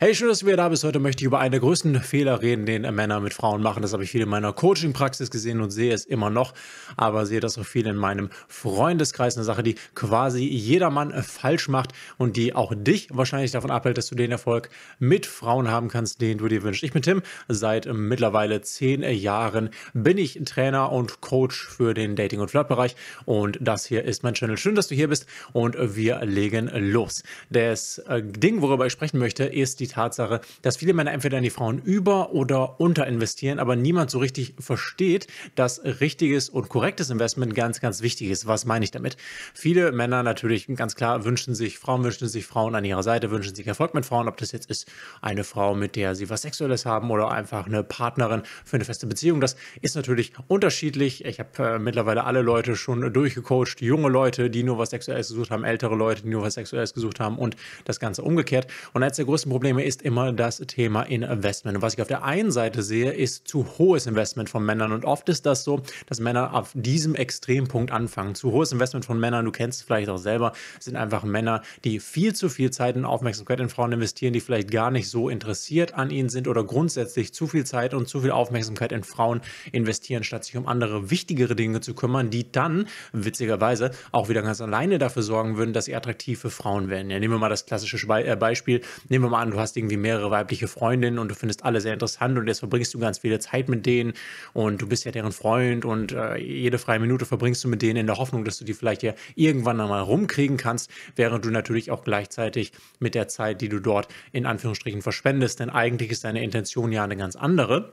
Hey, schön, dass du wieder da bist. Heute möchte ich über einen der größten Fehler reden, den Männer mit Frauen machen. Das habe ich viel in meiner Coaching-Praxis gesehen und sehe es immer noch, aber sehe das auch viel in meinem Freundeskreis. Eine Sache, die quasi jedermann falsch macht und die auch dich wahrscheinlich davon abhält, dass du den Erfolg mit Frauen haben kannst, den du dir wünschst. Ich bin Tim. Seit mittlerweile zehn Jahren bin ich Trainer und Coach für den Dating- und Flirtbereich und das hier ist mein Channel. Schön, dass du hier bist und wir legen los. Das äh, Ding, worüber ich sprechen möchte, ist die die Tatsache, dass viele Männer entweder in die Frauen über- oder unterinvestieren, aber niemand so richtig versteht, dass richtiges und korrektes Investment ganz, ganz wichtig ist. Was meine ich damit? Viele Männer natürlich ganz klar wünschen sich Frauen, wünschen sich Frauen an ihrer Seite, wünschen sich Erfolg mit Frauen, ob das jetzt ist eine Frau, mit der sie was Sexuelles haben oder einfach eine Partnerin für eine feste Beziehung. Das ist natürlich unterschiedlich. Ich habe äh, mittlerweile alle Leute schon durchgecoacht, junge Leute, die nur was Sexuelles gesucht haben, ältere Leute, die nur was Sexuelles gesucht haben und das Ganze umgekehrt. Und eines der größten Probleme wahrnehme, ist immer das Thema Investment. Und was ich auf der einen Seite sehe, ist zu hohes Investment von Männern. Und oft ist das so, dass Männer auf diesem Extrempunkt anfangen. Zu hohes Investment von Männern, du kennst es vielleicht auch selber, sind einfach Männer, die viel zu viel Zeit und Aufmerksamkeit in Frauen investieren, die vielleicht gar nicht so interessiert an ihnen sind oder grundsätzlich zu viel Zeit und zu viel Aufmerksamkeit in Frauen investieren, statt sich um andere wichtigere Dinge zu kümmern, die dann witzigerweise auch wieder ganz alleine dafür sorgen würden, dass sie attraktiv für Frauen werden. Ja, nehmen wir mal das klassische äh, Beispiel. Nehmen wir mal an, du hast hast irgendwie mehrere weibliche Freundinnen und du findest alle sehr interessant und jetzt verbringst du ganz viele Zeit mit denen und du bist ja deren Freund und äh, jede freie Minute verbringst du mit denen in der Hoffnung, dass du die vielleicht ja irgendwann einmal rumkriegen kannst, während du natürlich auch gleichzeitig mit der Zeit, die du dort in Anführungsstrichen verschwendest, denn eigentlich ist deine Intention ja eine ganz andere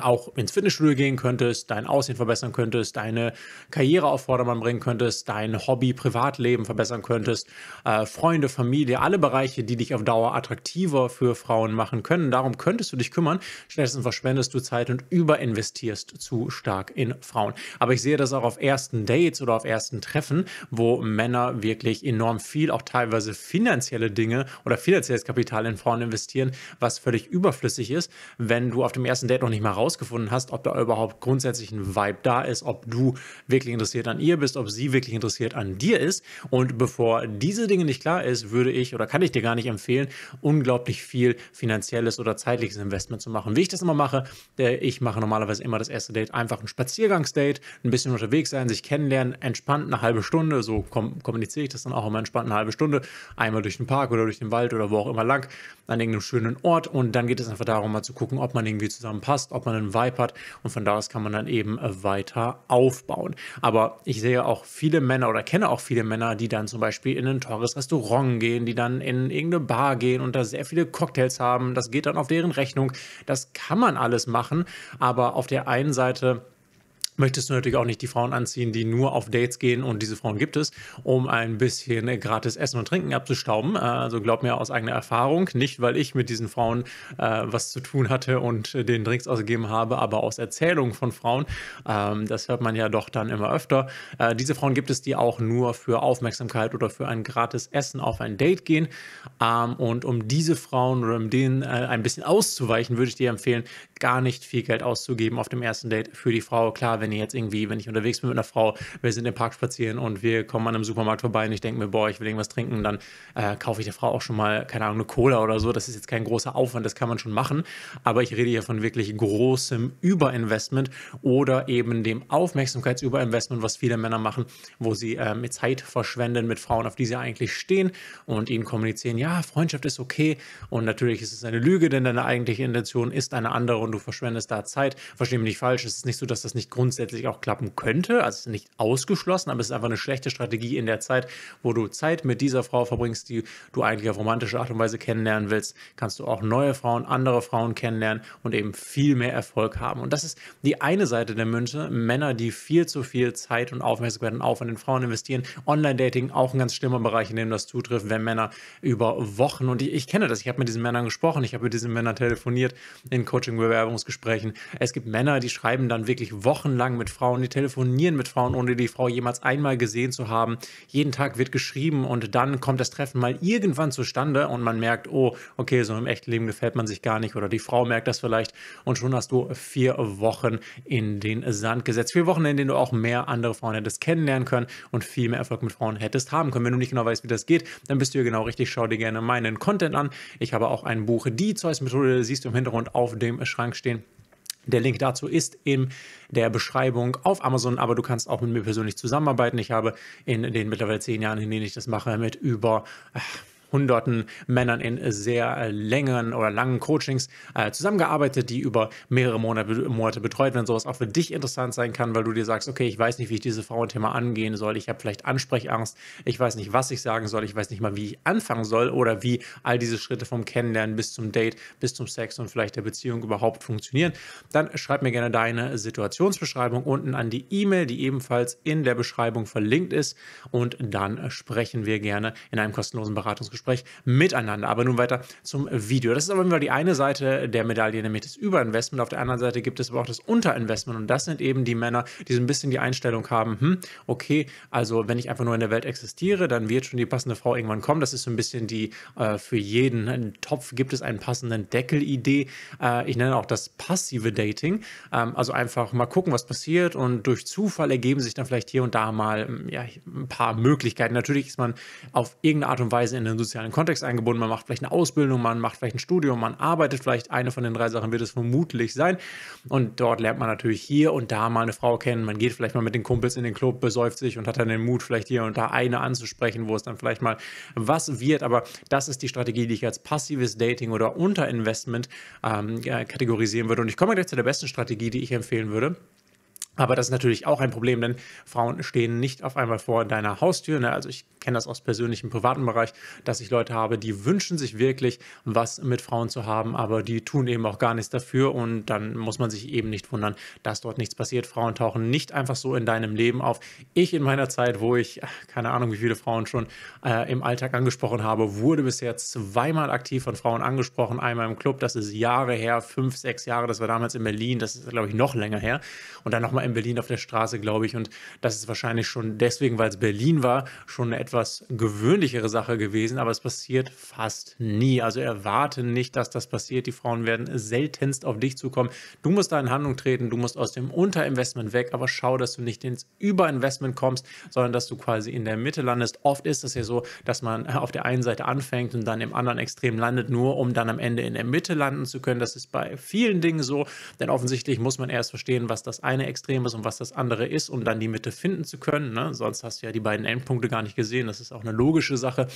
auch ins Fitnessstudio gehen könntest, dein Aussehen verbessern könntest, deine Karriere auf Vordermann bringen könntest, dein Hobby, Privatleben verbessern könntest, äh, Freunde, Familie, alle Bereiche, die dich auf Dauer attraktiver für Frauen machen können. Darum könntest du dich kümmern. Stattdessen verschwendest du Zeit und überinvestierst zu stark in Frauen. Aber ich sehe das auch auf ersten Dates oder auf ersten Treffen, wo Männer wirklich enorm viel, auch teilweise finanzielle Dinge oder finanzielles Kapital in Frauen investieren, was völlig überflüssig ist, wenn du auf dem ersten Date noch nicht mal herausgefunden hast, ob da überhaupt grundsätzlich ein Vibe da ist, ob du wirklich interessiert an ihr bist, ob sie wirklich interessiert an dir ist. Und bevor diese Dinge nicht klar ist, würde ich oder kann ich dir gar nicht empfehlen, unglaublich viel finanzielles oder zeitliches Investment zu machen. Wie ich das immer mache, äh, ich mache normalerweise immer das erste Date einfach ein Spaziergangsdate, ein bisschen unterwegs sein, sich kennenlernen, entspannt eine halbe Stunde, so kommuniziere ich das dann auch immer entspannt eine halbe Stunde, einmal durch den Park oder durch den Wald oder wo auch immer lang, an irgendeinem schönen Ort und dann geht es einfach darum, mal zu gucken, ob man irgendwie zusammenpasst, ob man einen Vibe hat und von da aus kann man dann eben äh, weiter aufbauen. Aber ich sehe auch viele Männer oder kenne auch viele Männer, die dann zum Beispiel in ein teures Restaurant gehen, die dann in irgendeine Bar gehen und da sehr viele Cocktails haben. Das geht dann auf deren Rechnung. Das kann man alles machen, aber auf der einen Seite möchtest du natürlich auch nicht die Frauen anziehen, die nur auf Dates gehen und diese Frauen gibt es, um ein bisschen gratis Essen und Trinken abzustauben. Äh, also glaub mir aus eigener Erfahrung, nicht weil ich mit diesen Frauen äh, was zu tun hatte und äh, den Drinks ausgegeben habe, aber aus Erzählungen von Frauen. Ähm, das hört man ja doch dann immer öfter. Äh, diese Frauen gibt es, die auch nur für Aufmerksamkeit oder für ein gratis Essen auf ein Date gehen. Ähm, und um diese Frauen oder um denen äh, ein bisschen auszuweichen, würde ich dir empfehlen, gar nicht viel Geld auszugeben auf dem ersten Date für die Frau. Klar, wenn wenn ich jetzt irgendwie, wenn ich unterwegs bin mit einer Frau, wir sind im Park spazieren und wir kommen an einem Supermarkt vorbei und ich denke mir, boah, ich will irgendwas trinken, dann äh, kaufe ich der Frau auch schon mal, keine Ahnung, eine Cola oder so. Das ist jetzt kein großer Aufwand, das kann man schon machen. Aber ich rede hier von wirklich großem Überinvestment oder eben dem Aufmerksamkeitsüberinvestment, was viele Männer machen, wo sie äh, mit Zeit verschwenden mit Frauen, auf die sie eigentlich stehen und ihnen kommunizieren, ja, Freundschaft ist okay. Und natürlich ist es eine Lüge, denn deine eigentliche Intention ist eine andere und du verschwendest da Zeit. Verstehe mich nicht falsch, es ist nicht so, dass das nicht grundsätzlich grundsätzlich auch klappen könnte. Also nicht ausgeschlossen, aber es ist einfach eine schlechte Strategie in der Zeit, wo du Zeit mit dieser Frau verbringst, die du eigentlich auf romantische Art und Weise kennenlernen willst, kannst du auch neue Frauen, andere Frauen kennenlernen und eben viel mehr Erfolg haben. Und das ist die eine Seite der Münze. Männer, die viel zu viel Zeit und Aufmerksamkeit auf Aufwand in Frauen investieren. Online-Dating auch ein ganz schlimmer Bereich, in dem das zutrifft, wenn Männer über Wochen, und ich, ich kenne das, ich habe mit diesen Männern gesprochen, ich habe mit diesen Männern telefoniert in Coaching-Bewerbungsgesprächen. Es gibt Männer, die schreiben dann wirklich wochenlang lang mit Frauen, die telefonieren mit Frauen, ohne die Frau jemals einmal gesehen zu haben. Jeden Tag wird geschrieben und dann kommt das Treffen mal irgendwann zustande und man merkt, oh, okay, so im echten Leben gefällt man sich gar nicht oder die Frau merkt das vielleicht und schon hast du vier Wochen in den Sand gesetzt. Vier Wochen, in denen du auch mehr andere Frauen hättest kennenlernen können und viel mehr Erfolg mit Frauen hättest haben können. Wenn du nicht genau weißt, wie das geht, dann bist du hier genau richtig. Schau dir gerne meinen Content an. Ich habe auch ein Buch, die Zeus-Methode, siehst du im Hintergrund auf dem Schrank stehen. Der Link dazu ist in der Beschreibung auf Amazon, aber du kannst auch mit mir persönlich zusammenarbeiten. Ich habe in den mittlerweile zehn Jahren, in denen ich das mache, mit über... Äh, hunderten Männern in sehr längeren oder langen Coachings äh, zusammengearbeitet, die über mehrere Monate, Monate betreut werden. Sowas auch für dich interessant sein kann, weil du dir sagst, okay, ich weiß nicht, wie ich dieses Frauenthema angehen soll. Ich habe vielleicht Ansprechangst. Ich weiß nicht, was ich sagen soll. Ich weiß nicht mal, wie ich anfangen soll oder wie all diese Schritte vom Kennenlernen bis zum Date, bis zum Sex und vielleicht der Beziehung überhaupt funktionieren. Dann schreib mir gerne deine Situationsbeschreibung unten an die E-Mail, die ebenfalls in der Beschreibung verlinkt ist. Und dann sprechen wir gerne in einem kostenlosen Beratungsgespräch Gespräch miteinander. Aber nun weiter zum Video. Das ist aber immer die eine Seite der Medaille, nämlich das Überinvestment. Auf der anderen Seite gibt es aber auch das Unterinvestment. Und das sind eben die Männer, die so ein bisschen die Einstellung haben, hm, okay, also wenn ich einfach nur in der Welt existiere, dann wird schon die passende Frau irgendwann kommen. Das ist so ein bisschen die, äh, für jeden äh, Topf gibt es einen passenden Deckel-Idee. Äh, ich nenne auch das passive Dating. Ähm, also einfach mal gucken, was passiert. Und durch Zufall ergeben sich dann vielleicht hier und da mal hm, ja, ein paar Möglichkeiten. Natürlich ist man auf irgendeine Art und Weise in einem sozialen Kontext eingebunden, man macht vielleicht eine Ausbildung, man macht vielleicht ein Studium, man arbeitet vielleicht, eine von den drei Sachen wird es vermutlich sein. Und dort lernt man natürlich hier und da mal eine Frau kennen, man geht vielleicht mal mit den Kumpels in den Club, besäuft sich und hat dann den Mut, vielleicht hier und da eine anzusprechen, wo es dann vielleicht mal was wird. Aber das ist die Strategie, die ich als passives Dating oder Unterinvestment ähm, kategorisieren würde. Und ich komme gleich zu der besten Strategie, die ich empfehlen würde. Aber das ist natürlich auch ein Problem, denn Frauen stehen nicht auf einmal vor deiner Haustür. Ne? Also ich kenne das aus persönlichem privaten Bereich, dass ich Leute habe, die wünschen sich wirklich, was mit Frauen zu haben, aber die tun eben auch gar nichts dafür und dann muss man sich eben nicht wundern, dass dort nichts passiert. Frauen tauchen nicht einfach so in deinem Leben auf. Ich in meiner Zeit, wo ich keine Ahnung, wie viele Frauen schon äh, im Alltag angesprochen habe, wurde bisher zweimal aktiv von Frauen angesprochen. Einmal im Club, das ist Jahre her, fünf, sechs Jahre, das war damals in Berlin, das ist glaube ich noch länger her und dann nochmal in Berlin auf der Straße, glaube ich. Und das ist wahrscheinlich schon deswegen, weil es Berlin war, schon eine etwas gewöhnlichere Sache gewesen. Aber es passiert fast nie. Also erwarte nicht, dass das passiert. Die Frauen werden seltenst auf dich zukommen. Du musst da in Handlung treten. Du musst aus dem Unterinvestment weg. Aber schau, dass du nicht ins Überinvestment kommst, sondern dass du quasi in der Mitte landest. Oft ist es ja so, dass man auf der einen Seite anfängt und dann im anderen Extrem landet, nur um dann am Ende in der Mitte landen zu können. Das ist bei vielen Dingen so, denn offensichtlich muss man erst verstehen, was das eine Extrem Extremes und was das andere ist, um dann die Mitte finden zu können. Ne? Sonst hast du ja die beiden Endpunkte gar nicht gesehen. Das ist auch eine logische Sache.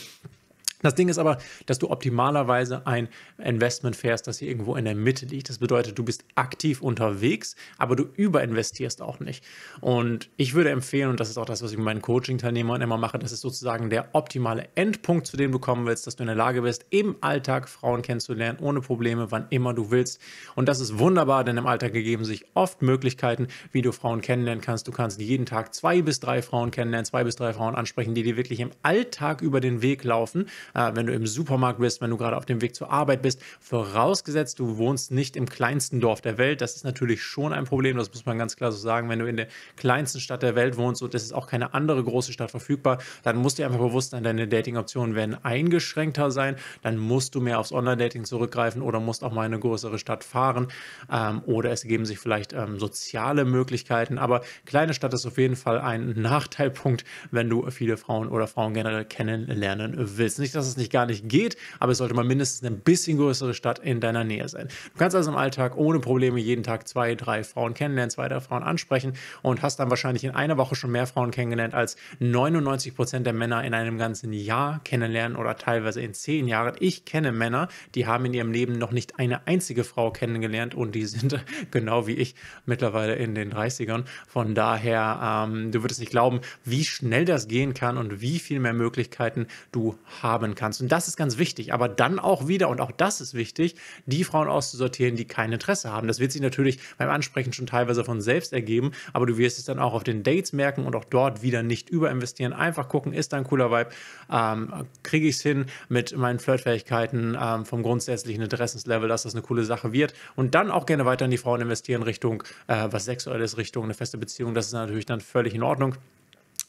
Das Ding ist aber, dass du optimalerweise ein Investment fährst, das hier irgendwo in der Mitte liegt. Das bedeutet, du bist aktiv unterwegs, aber du überinvestierst auch nicht. Und ich würde empfehlen, und das ist auch das, was ich mit meinen Coaching-Teilnehmern immer mache, das ist sozusagen der optimale Endpunkt, zu dem du kommen willst, dass du in der Lage bist, im Alltag Frauen kennenzulernen, ohne Probleme, wann immer du willst. Und das ist wunderbar, denn im Alltag gegeben sich oft Möglichkeiten, wie du Frauen kennenlernen kannst. Du kannst jeden Tag zwei bis drei Frauen kennenlernen, zwei bis drei Frauen ansprechen, die dir wirklich im Alltag über den Weg laufen äh, wenn du im Supermarkt bist, wenn du gerade auf dem Weg zur Arbeit bist. Vorausgesetzt, du wohnst nicht im kleinsten Dorf der Welt. Das ist natürlich schon ein Problem, das muss man ganz klar so sagen. Wenn du in der kleinsten Stadt der Welt wohnst und es ist auch keine andere große Stadt verfügbar, dann musst du dir einfach bewusst sein, deine Dating-Optionen werden eingeschränkter sein. Dann musst du mehr aufs Online-Dating zurückgreifen oder musst auch mal in eine größere Stadt fahren. Ähm, oder es geben sich vielleicht ähm, soziale Möglichkeiten. Aber kleine Stadt ist auf jeden Fall ein Nachteilpunkt, wenn du viele Frauen oder Frauen generell kennenlernen willst. Nicht, dass es nicht gar nicht geht, aber es sollte mal mindestens ein bisschen größere Stadt in deiner Nähe sein. Du kannst also im Alltag ohne Probleme jeden Tag zwei, drei Frauen kennenlernen, zwei, drei Frauen ansprechen und hast dann wahrscheinlich in einer Woche schon mehr Frauen kennengelernt als 99 Prozent der Männer in einem ganzen Jahr kennenlernen oder teilweise in zehn Jahren. Ich kenne Männer, die haben in ihrem Leben noch nicht eine einzige Frau kennengelernt und die sind genau wie ich mittlerweile in den 30ern. Von daher, ähm, du würdest nicht glauben, wie schnell das gehen kann und wie viel mehr Möglichkeiten du haben einordnen kannst. Und das ist ganz wichtig. Aber dann auch wieder, und auch das ist wichtig, die Frauen auszusortieren, die kein Interesse haben. Das wird sich natürlich beim Ansprechen schon teilweise von selbst ergeben, aber du wirst es dann auch auf den Dates merken und auch dort wieder nicht überinvestieren. Einfach gucken, ist da ein cooler Vibe, ähm, kriege ich es hin mit meinen Flirtfähigkeiten ähm, vom grundsätzlichen Interessenslevel, dass das eine coole Sache wird. Und dann auch gerne weiter in die Frauen investieren Richtung äh, was Sexuelles, Richtung eine feste Beziehung. Das ist natürlich dann völlig in Ordnung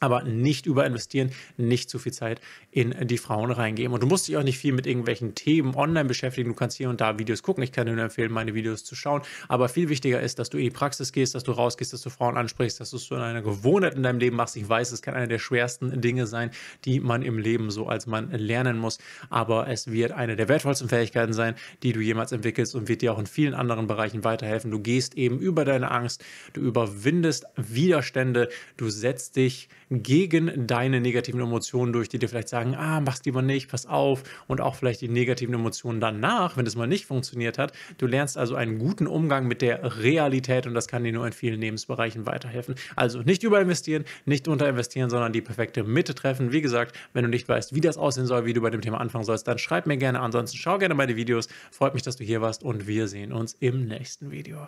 aber nicht überinvestieren, nicht zu viel Zeit in die Frauen reingeben. Und du musst dich auch nicht viel mit irgendwelchen Themen online beschäftigen. Du kannst hier und da Videos gucken. Ich kann dir nur empfehlen, meine Videos zu schauen. Aber viel wichtiger ist, dass du in die Praxis gehst, dass du rausgehst, dass du Frauen ansprichst, dass du es zu einer Gewohnheit in deinem Leben machst. Ich weiß, es kann eine der schwersten Dinge sein, die man im Leben so als Mann lernen muss. Aber es wird eine der wertvollsten Fähigkeiten sein, die du jemals entwickelst und wird dir auch in vielen anderen Bereichen weiterhelfen. Du gehst eben über deine Angst, du überwindest Widerstände, du setzt dich gegen deine negativen Emotionen durch, die dir vielleicht sagen, ah, mach's lieber nicht, pass auf und auch vielleicht die negativen Emotionen danach, wenn es mal nicht funktioniert hat. Du lernst also einen guten Umgang mit der Realität und das kann dir nur in vielen Lebensbereichen weiterhelfen. Also nicht überinvestieren, nicht unterinvestieren, sondern die perfekte Mitte treffen. Wie gesagt, wenn du nicht weißt, wie das aussehen soll, wie du bei dem Thema anfangen sollst, dann schreib mir gerne. Ansonsten schau gerne meine Videos. Freut mich, dass du hier warst und wir sehen uns im nächsten Video.